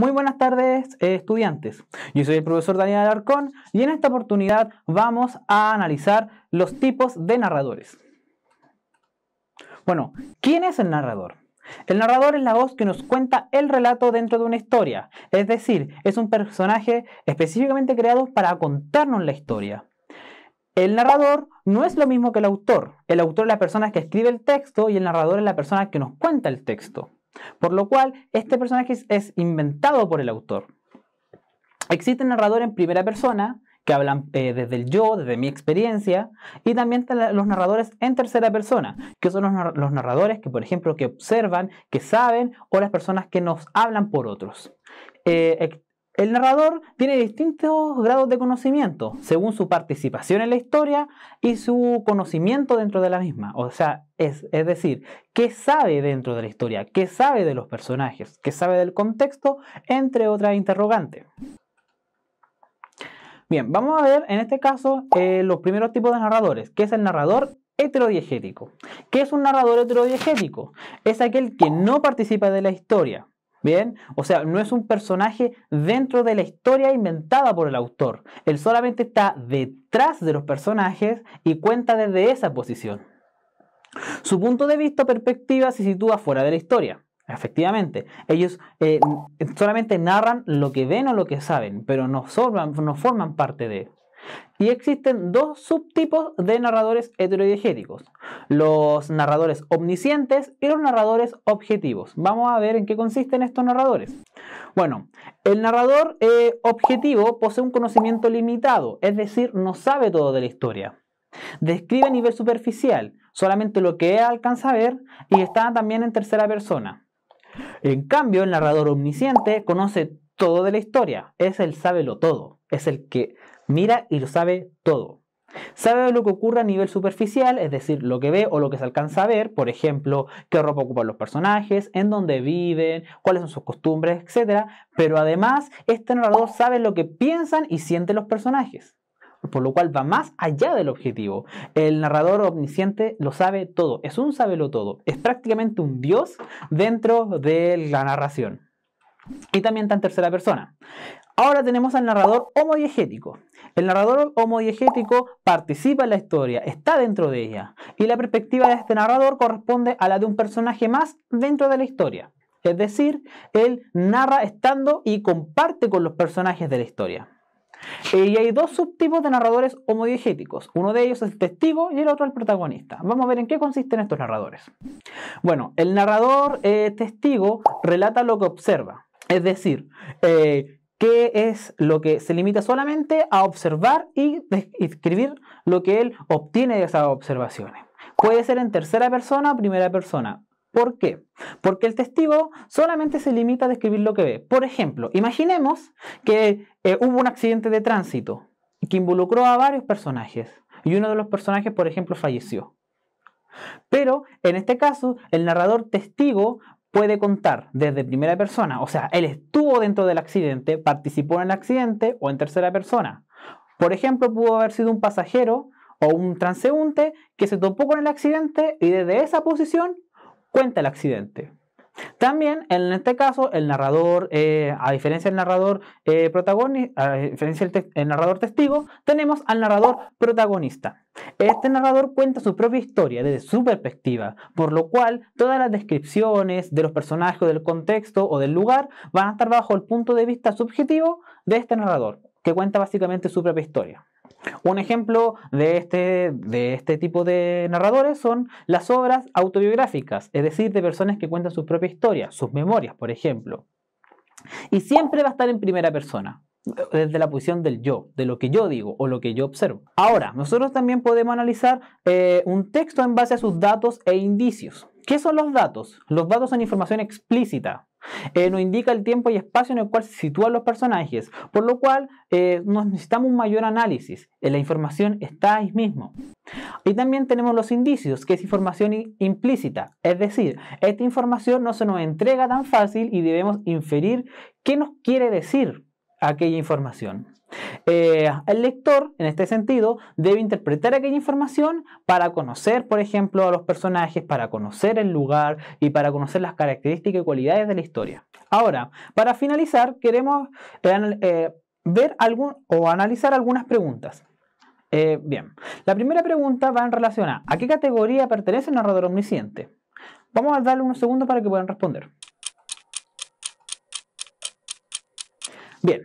Muy buenas tardes eh, estudiantes, yo soy el profesor Daniel Alarcón y en esta oportunidad vamos a analizar los tipos de narradores. Bueno, ¿quién es el narrador? El narrador es la voz que nos cuenta el relato dentro de una historia, es decir, es un personaje específicamente creado para contarnos la historia. El narrador no es lo mismo que el autor. El autor es la persona que escribe el texto y el narrador es la persona que nos cuenta el texto. Por lo cual, este personaje es inventado por el autor. Existen narradores en primera persona que hablan eh, desde el yo, desde mi experiencia, y también los narradores en tercera persona, que son los, narradores que, por ejemplo, que observan, que saben, o las personas que nos hablan por otros. Eh, el narrador tiene distintos grados de conocimiento según su participación en la historia y su conocimiento dentro de la misma. O sea, es, decir, qué sabe dentro de la historia, qué sabe de los personajes, qué sabe del contexto, entre otras interrogantes. Bien, vamos a ver en este caso eh, los primeros tipos de narradores, que es el narrador heterodiegético. ¿Qué es un narrador heterodiegético? Es aquel que no participa de la historia, Bien, o sea, no es un personaje dentro de la historia inventada por el autor. Él solamente está detrás de los personajes y cuenta desde esa posición. Su punto de vista o perspectiva se sitúa fuera de la historia. Efectivamente, ellos eh, solamente narran lo que ven o lo que saben, pero no, forman, no forman parte de. Y existen dos subtipos de narradores heterodiegéticos, los narradores omniscientes y los narradores objetivos. Vamos a ver en qué consisten estos narradores. Bueno, el narrador eh, objetivo posee un conocimiento limitado, es decir, no sabe todo de la historia. Describe a nivel superficial, solamente lo que alcanza a ver y está también en tercera persona. En cambio, el narrador omnisciente conoce todo de la historia, es el sábelo todo, es el que mira y lo sabe todo. Sabe lo que ocurre a nivel superficial, es decir, lo que ve o lo que se alcanza a ver, por ejemplo, qué ropa ocupan los personajes, en dónde viven, cuáles son sus costumbres, etc. Pero además, este narrador sabe lo que piensan y sienten los personajes, por lo cual va más allá del objetivo. El narrador omnisciente lo sabe todo, es un sabelo todo, es prácticamente un dios dentro de la narración. Y también está en tercera persona. Ahora tenemos al narrador homodiegético. El narrador homodiegético participa en la historia, está dentro de ella, y la perspectiva de este narrador corresponde a la de un personaje más dentro de la historia. Es decir, él narra estando y comparte con los personajes de la historia. Eh, y hay dos subtipos de narradores homodiegéticos. Uno de ellos es el testigo y el otro el protagonista. Vamos a ver en qué consisten estos narradores. Bueno, el narrador eh, testigo relata lo que observa. Es decir, eh, Qué es lo que se limita solamente a observar y describir lo que él obtiene de esas observaciones. Puede ser en tercera persona o primera persona. ¿Por qué? Porque el testigo solamente se limita a describir lo que ve. Por ejemplo, imaginemos que eh, hubo un accidente de tránsito que involucró a varios personajes y uno de los personajes, por ejemplo, falleció. Pero en este caso, el narrador testigo puede contar desde primera persona, o sea, él estuvo dentro del accidente, participó en el accidente o en tercera persona. Por ejemplo, pudo haber sido un pasajero o un transeúnte que se topó con el accidente y desde esa posición cuenta el accidente. También, en este caso, el narrador, eh, a diferencia del narrador eh, a diferencia del narrador testigo, tenemos al narrador protagonista. Este narrador cuenta su propia historia desde su perspectiva, por lo cual todas las descripciones de los personajes, del contexto o del lugar van a estar bajo el punto de vista subjetivo de este narrador, que cuenta básicamente su propia historia. Un ejemplo este, de este, tipo de narradores son las obras autobiográficas, es decir, de personas que cuentan sus propia historia, sus memorias, por ejemplo. Y siempre va a estar en primera persona, desde la posición del yo, de lo que yo digo o lo que yo observo. Ahora, nosotros también podemos analizar eh, un texto en base a sus datos e indicios. ¿Qué son los datos? Los datos son información explícita. Eh, nos indica el tiempo y espacio en el cual se sitúan los personajes, por lo cual eh, nos necesitamos un mayor análisis. Eh, la información está ahí mismo. Y también tenemos los indicios, que es información implícita, es decir, esta información no se nos entrega tan fácil y debemos inferir qué nos quiere decir aquella información. Eh, el lector, en este sentido, debe interpretar aquella información para conocer, por ejemplo, a los personajes, para conocer el lugar y para conocer las características y cualidades de la historia. Ahora, para finalizar, queremos eh, eh, ver o analizar algunas preguntas. bien, la primera pregunta va en relación a ¿a qué categoría pertenece el narrador omnisciente? Vamos a darle unos segundos para que puedan responder. Bien,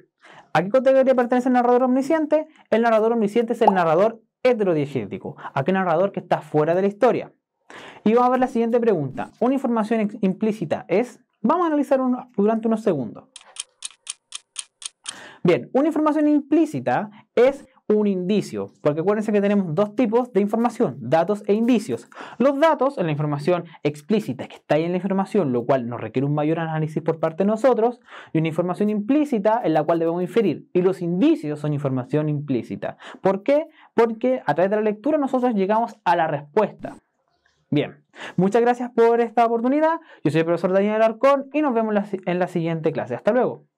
¿A qué categoría pertenece el narrador omnisciente? El narrador omnisciente es el narrador heterodiegético, aquel narrador que está fuera de la historia. Y vamos a ver la siguiente pregunta. Una información implícita es, vamos a analizar durante unos segundos. Bien, una información implícita es un indicio, porque acuérdense que tenemos dos tipos de información, datos e indicios. Los datos es la información explícita que está ahí en la información, lo cual nos requiere un mayor análisis por parte de nosotros, y una información implícita en la cual debemos inferir. Y los indicios son información implícita. ¿Por qué? Porque a través de la lectura nosotros llegamos a la respuesta. Bien, muchas gracias por esta oportunidad. Yo soy el profesor Daniel Arcón y nos vemos en la siguiente clase. Hasta luego.